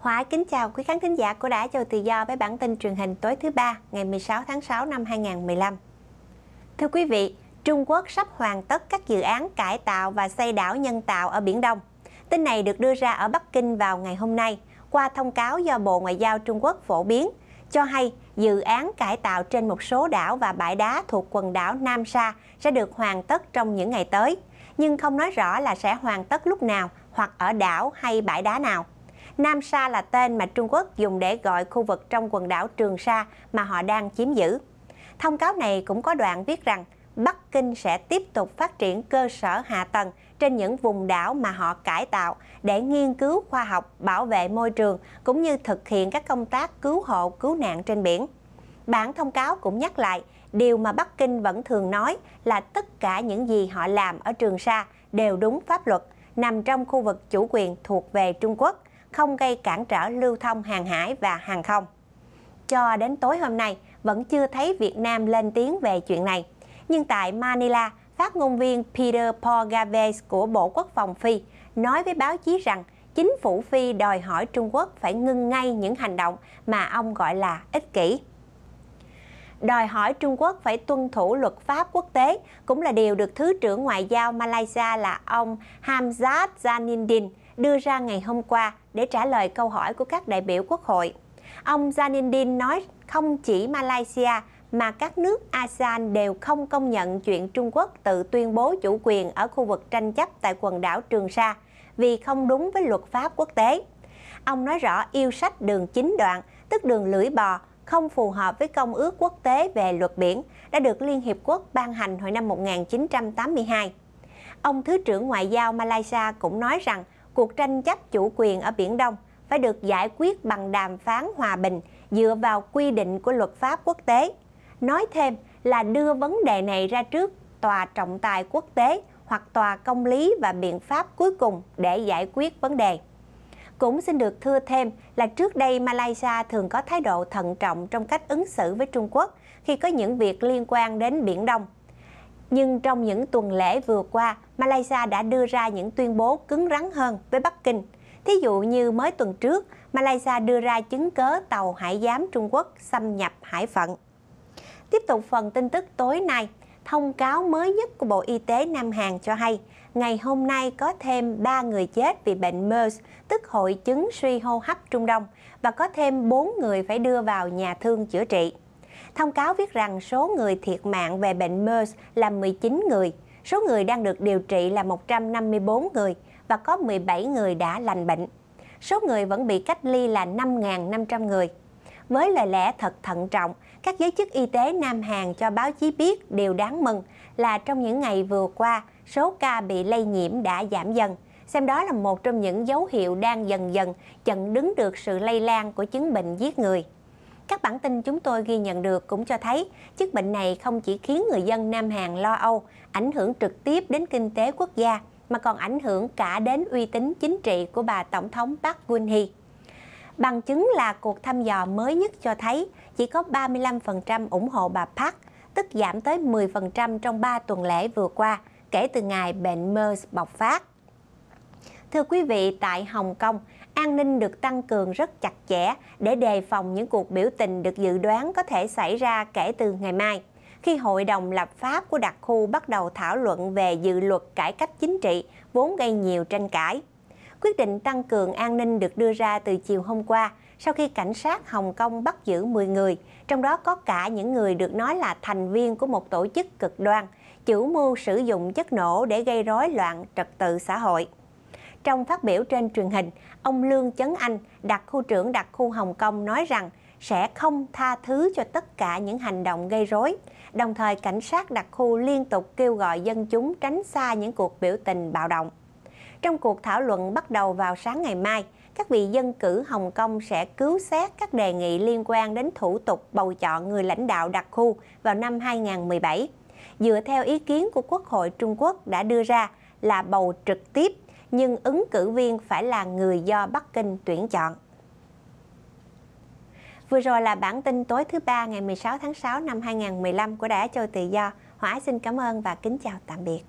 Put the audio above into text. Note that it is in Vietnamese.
Hóa kính chào quý khán thính giả của Đã Châu Tự Do với bản tin truyền hình tối thứ ba ngày 16 tháng 6 năm 2015. Thưa quý vị, Trung Quốc sắp hoàn tất các dự án cải tạo và xây đảo nhân tạo ở Biển Đông. Tin này được đưa ra ở Bắc Kinh vào ngày hôm nay qua thông cáo do Bộ Ngoại giao Trung Quốc phổ biến, cho hay dự án cải tạo trên một số đảo và bãi đá thuộc quần đảo Nam Sa sẽ được hoàn tất trong những ngày tới, nhưng không nói rõ là sẽ hoàn tất lúc nào hoặc ở đảo hay bãi đá nào. Nam Sa là tên mà Trung Quốc dùng để gọi khu vực trong quần đảo Trường Sa mà họ đang chiếm giữ. Thông cáo này cũng có đoạn viết rằng Bắc Kinh sẽ tiếp tục phát triển cơ sở hạ tầng trên những vùng đảo mà họ cải tạo để nghiên cứu khoa học, bảo vệ môi trường cũng như thực hiện các công tác cứu hộ, cứu nạn trên biển. Bản thông cáo cũng nhắc lại điều mà Bắc Kinh vẫn thường nói là tất cả những gì họ làm ở Trường Sa đều đúng pháp luật, nằm trong khu vực chủ quyền thuộc về Trung Quốc không gây cản trở lưu thông hàng hải và hàng không. Cho đến tối hôm nay, vẫn chưa thấy Việt Nam lên tiếng về chuyện này. Nhưng tại Manila, phát ngôn viên Peter Paul Gaves của Bộ Quốc phòng Phi nói với báo chí rằng chính phủ Phi đòi hỏi Trung Quốc phải ngưng ngay những hành động mà ông gọi là ích kỷ. Đòi hỏi Trung Quốc phải tuân thủ luật pháp quốc tế cũng là điều được Thứ trưởng Ngoại giao Malaysia là ông Hamzat Janindin đưa ra ngày hôm qua để trả lời câu hỏi của các đại biểu quốc hội. Ông Zanindin nói không chỉ Malaysia mà các nước ASEAN đều không công nhận chuyện Trung Quốc tự tuyên bố chủ quyền ở khu vực tranh chấp tại quần đảo Trường Sa vì không đúng với luật pháp quốc tế. Ông nói rõ yêu sách đường chính đoạn, tức đường lưỡi bò, không phù hợp với Công ước Quốc tế về luật biển đã được Liên Hiệp Quốc ban hành hồi năm 1982. Ông Thứ trưởng Ngoại giao Malaysia cũng nói rằng cuộc tranh chấp chủ quyền ở Biển Đông phải được giải quyết bằng đàm phán hòa bình dựa vào quy định của luật pháp quốc tế. Nói thêm là đưa vấn đề này ra trước tòa trọng tài quốc tế hoặc tòa công lý và biện pháp cuối cùng để giải quyết vấn đề. Cũng xin được thưa thêm là trước đây Malaysia thường có thái độ thận trọng trong cách ứng xử với Trung Quốc khi có những việc liên quan đến Biển Đông nhưng trong những tuần lễ vừa qua, Malaysia đã đưa ra những tuyên bố cứng rắn hơn với Bắc Kinh. Thí dụ như mới tuần trước, Malaysia đưa ra chứng cớ tàu hải giám Trung Quốc xâm nhập hải phận. Tiếp tục phần tin tức tối nay, thông cáo mới nhất của Bộ Y tế Nam Hàn cho hay, ngày hôm nay có thêm 3 người chết vì bệnh MERS, tức hội chứng suy hô hấp Trung Đông, và có thêm 4 người phải đưa vào nhà thương chữa trị. Thông cáo viết rằng số người thiệt mạng về bệnh MERS là 19 người, số người đang được điều trị là 154 người và có 17 người đã lành bệnh. Số người vẫn bị cách ly là 5.500 người. Với lời lẽ thật thận trọng, các giới chức y tế Nam Hàn cho báo chí biết điều đáng mừng là trong những ngày vừa qua, số ca bị lây nhiễm đã giảm dần. Xem đó là một trong những dấu hiệu đang dần dần chặn đứng được sự lây lan của chứng bệnh giết người các bản tin chúng tôi ghi nhận được cũng cho thấy chức bệnh này không chỉ khiến người dân Nam Hàn lo âu, ảnh hưởng trực tiếp đến kinh tế quốc gia, mà còn ảnh hưởng cả đến uy tín chính trị của bà Tổng thống Park Geun-hye. Bằng chứng là cuộc thăm dò mới nhất cho thấy chỉ có 35% ủng hộ bà Park, tức giảm tới 10% trong 3 tuần lễ vừa qua, kể từ ngày bệnh MERS bộc phát. Thưa quý vị, tại Hồng Kông, an ninh được tăng cường rất chặt chẽ để đề phòng những cuộc biểu tình được dự đoán có thể xảy ra kể từ ngày mai, khi Hội đồng lập pháp của đặc khu bắt đầu thảo luận về dự luật cải cách chính trị vốn gây nhiều tranh cãi. Quyết định tăng cường an ninh được đưa ra từ chiều hôm qua sau khi cảnh sát Hồng Kông bắt giữ 10 người, trong đó có cả những người được nói là thành viên của một tổ chức cực đoan, chủ mưu sử dụng chất nổ để gây rối loạn trật tự xã hội. Trong phát biểu trên truyền hình, ông Lương Chấn Anh, đặc khu trưởng đặc khu Hồng Kông nói rằng sẽ không tha thứ cho tất cả những hành động gây rối. Đồng thời, cảnh sát đặc khu liên tục kêu gọi dân chúng tránh xa những cuộc biểu tình bạo động. Trong cuộc thảo luận bắt đầu vào sáng ngày mai, các vị dân cử Hồng Kông sẽ cứu xét các đề nghị liên quan đến thủ tục bầu chọn người lãnh đạo đặc khu vào năm 2017. Dựa theo ý kiến của Quốc hội Trung Quốc đã đưa ra là bầu trực tiếp nhưng ứng cử viên phải là người do Bắc Kinh tuyển chọn. Vừa rồi là bản tin tối thứ ba ngày 16 tháng 6 năm 2015 của Đài Á Châu Tự Do. Hóa xin cảm ơn và kính chào tạm biệt.